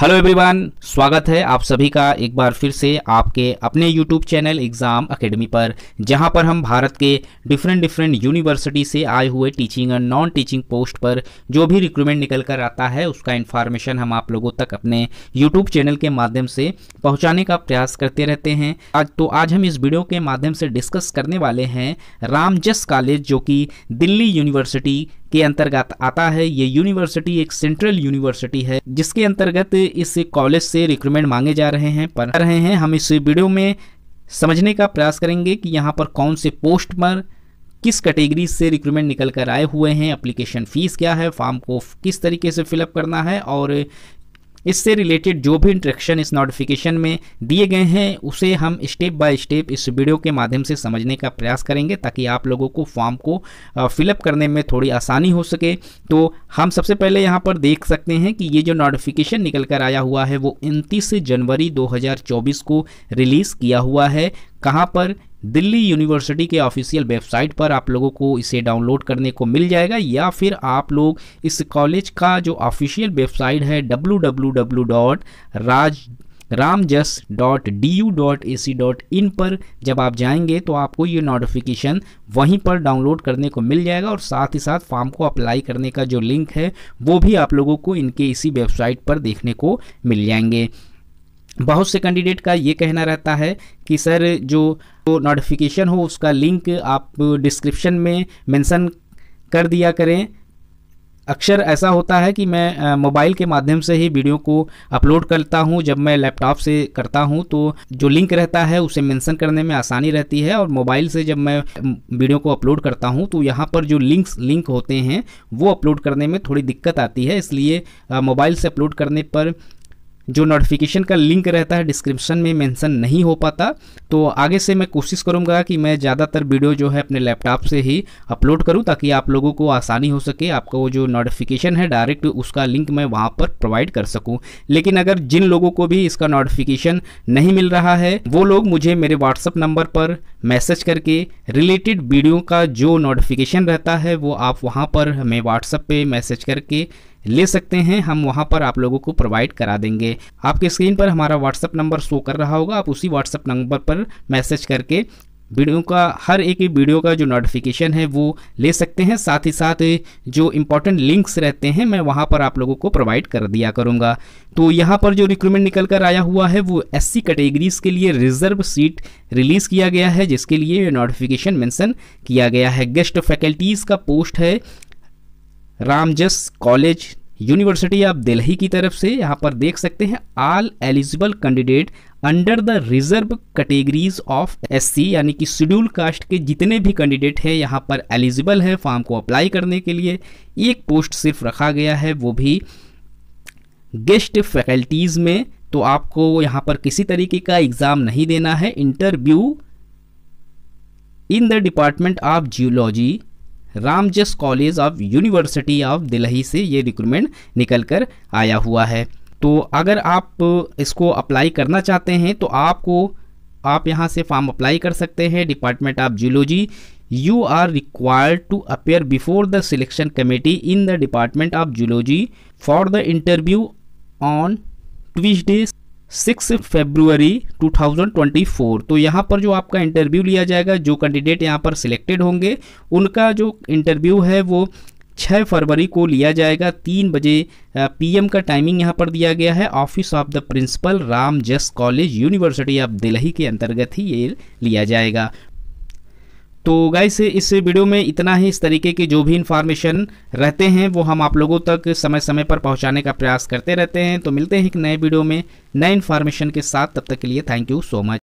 hello everyone स्वागत है आप सभी का एक बार फिर से आपके अपने यूट्यूब चैनल एग्ज़ाम एकेडमी पर जहां पर हम भारत के डिफरेंट डिफरेंट यूनिवर्सिटी से आए हुए teaching and non teaching post पर जो भी रिक्रूटमेंट निकल कर आता है उसका इन्फॉर्मेशन हम आप लोगों तक अपने यूट्यूब चैनल के माध्यम से पहुँचाने का प्रयास करते रहते हैं आज तो आज हम इस वीडियो के माध्यम से डिस्कस करने वाले हैं रामजस कॉलेज जो कि दिल्ली यूनिवर्सिटी के अंतर्गत आता है ये यूनिवर्सिटी एक सेंट्रल यूनिवर्सिटी है जिसके अंतर्गत इस कॉलेज से रिक्रूटमेंट मांगे जा रहे हैं पर रहे हैं हम इस वीडियो में समझने का प्रयास करेंगे कि यहाँ पर कौन से पोस्ट पर किस कैटेगरी से रिक्रूटमेंट निकल कर आए हुए हैं एप्लीकेशन फ़ीस क्या है फॉर्म को किस तरीके से फिलअप करना है और इससे रिलेटेड जो भी इंट्रक्शन इस नोटिफिकेशन में दिए गए हैं उसे हम स्टेप बाय स्टेप इस वीडियो के माध्यम से समझने का प्रयास करेंगे ताकि आप लोगों को फॉर्म को फिलअप करने में थोड़ी आसानी हो सके तो हम सबसे पहले यहाँ पर देख सकते हैं कि ये जो नोटिफिकेशन निकल कर आया हुआ है वो उनतीस जनवरी 2024 को रिलीज़ किया हुआ है कहाँ पर दिल्ली यूनिवर्सिटी के ऑफिशियल वेबसाइट पर आप लोगों को इसे डाउनलोड करने को मिल जाएगा या फिर आप लोग इस कॉलेज का जो ऑफिशियल वेबसाइट है W W W dot Raj Ramjas dot D U dot A C dot in पर जब आप जाएंगे तो आपको ये नोटिफिकेशन वहीं पर डाउनलोड करने को मिल जाएगा और साथ ही साथ फॉर्म को अप्लाई करने का जो लिंक है वो भी आप लोगों को इनके इसी वेबसाइट पर देखने को मिल जाएंगे बहुत से कैंडिडेट का ये कहना रहता है कि सर जो नोटिफिकेशन हो उसका लिंक आप डिस्क्रिप्शन में मेंशन कर दिया करें अक्सर ऐसा होता है कि मैं मोबाइल के माध्यम से ही वीडियो को अपलोड करता हूं जब मैं लैपटॉप से करता हूं तो जो लिंक रहता है उसे मेंशन करने में आसानी रहती है और मोबाइल से जब मैं वीडियो को अपलोड करता हूं तो यहां पर जो लिंक्स लिंक होते हैं वो अपलोड करने में थोड़ी दिक्कत आती है इसलिए मोबाइल से अपलोड करने पर जो नोटिफिकेशन का लिंक रहता है डिस्क्रिप्शन में मेंशन नहीं हो पाता तो आगे से मैं कोशिश करूँगा कि मैं ज़्यादातर वीडियो जो है अपने लैपटॉप से ही अपलोड करूँ ताकि आप लोगों को आसानी हो सके आपका वो जो नोटिफिकेशन है डायरेक्ट उसका लिंक मैं वहाँ पर प्रोवाइड कर सकूँ लेकिन अगर जिन लोगों को भी इसका नोटिफिकेशन नहीं मिल रहा है वो लोग मुझे मेरे व्हाट्सअप नंबर पर मैसेज करके रिलेटेड वीडियो का जो नोटिफिकेशन रहता है वो आप वहाँ पर हमें व्हाट्सअप पर मैसेज करके ले सकते हैं हम वहाँ पर आप लोगों को प्रोवाइड करा देंगे आपके स्क्रीन पर हमारा व्हाट्सअप नंबर शो कर रहा होगा आप उसी व्हाट्सअप नंबर पर मैसेज करके वीडियो का हर एक वीडियो का जो नोटिफिकेशन है वो ले सकते हैं साथ ही साथ जो इम्पोर्टेंट लिंक्स रहते हैं मैं वहाँ पर आप लोगों को प्रोवाइड कर दिया करूँगा तो यहाँ पर जो रिक्रूटमेंट निकल कर आया हुआ है वो एस सी कैटेगरीज़ के लिए रिजर्व सीट रिलीज़ किया गया है जिसके लिए नोटिफिकेशन मेंशन किया गया है गेस्ट फैकल्टीज़ का पोस्ट है Ramjas college university of Delhi की तरफ से यहाँ पर देख सकते हैं all eligible candidate under the reserve categories of SC यानी कि शेड्यूल कास्ट के जितने भी कैंडिडेट हैं यहाँ पर एलिजिबल हैं फॉर्म को अप्लाई करने के लिए एक पोस्ट सिर्फ रखा गया है वो भी गेस्ट फैकल्टीज़ में तो आपको यहाँ पर किसी तरीके का एग्ज़ाम नहीं देना है interview in the department of geology Ramjas college of university of Delhi से ये रिक्रूटमेंट निकल कर आया हुआ है तो अगर आप इसको अप्लाई करना चाहते हैं तो आपको आप यहाँ से फॉर्म अप्लाई कर सकते हैं department of geology you are required to appear before the selection committee in the department of geology for the interview on Tuesday six February 2024 तो यहाँ पर जो आपका इंटरव्यू लिया जाएगा जो कैंडिडेट यहाँ पर सिलेक्टेड होंगे उनका जो इंटरव्यू है वो छः फरवरी को लिया जाएगा तीन बजे पीएम का टाइमिंग यहाँ पर दिया गया है office of the principal Ramjas college university of Delhi के अंतर्गत ही ये लिया जाएगा तो गाइस इस वीडियो में इतना ही इस तरीके की जो भी इन्फॉर्मेशन रहते हैं वो हम आप लोगों तक समय समय पर पहुंचाने का प्रयास करते रहते हैं तो मिलते हैं एक नए वीडियो में नए इन्फॉर्मेशन के साथ तब तक के लिए थैंक यू सो मच